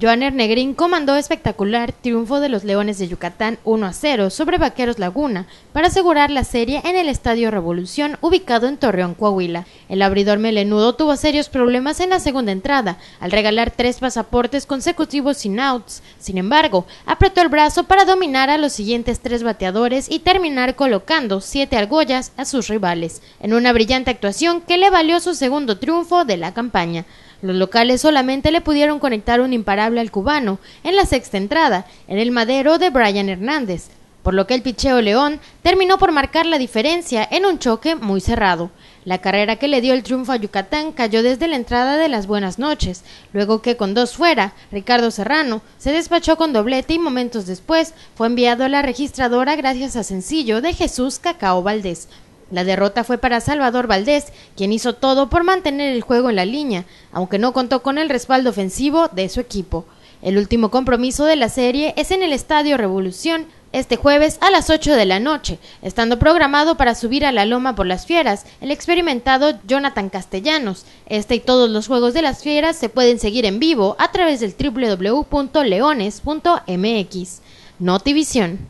Joanner Negrín comandó espectacular triunfo de los Leones de Yucatán 1 a 0 sobre Vaqueros Laguna para asegurar la serie en el Estadio Revolución ubicado en Torreón, Coahuila. El abridor melenudo tuvo serios problemas en la segunda entrada al regalar tres pasaportes consecutivos sin outs. Sin embargo, apretó el brazo para dominar a los siguientes tres bateadores y terminar colocando siete argollas a sus rivales, en una brillante actuación que le valió su segundo triunfo de la campaña. Los locales solamente le pudieron conectar un imparable al cubano en la sexta entrada, en el madero de Brian Hernández, por lo que el picheo León terminó por marcar la diferencia en un choque muy cerrado. La carrera que le dio el triunfo a Yucatán cayó desde la entrada de las buenas noches, luego que con dos fuera, Ricardo Serrano se despachó con doblete y momentos después fue enviado a la registradora gracias a sencillo de Jesús Cacao Valdés, la derrota fue para Salvador Valdés, quien hizo todo por mantener el juego en la línea, aunque no contó con el respaldo ofensivo de su equipo. El último compromiso de la serie es en el Estadio Revolución, este jueves a las 8 de la noche, estando programado para subir a la loma por las fieras el experimentado Jonathan Castellanos. Este y todos los juegos de las fieras se pueden seguir en vivo a través del www.leones.mx. Notivisión.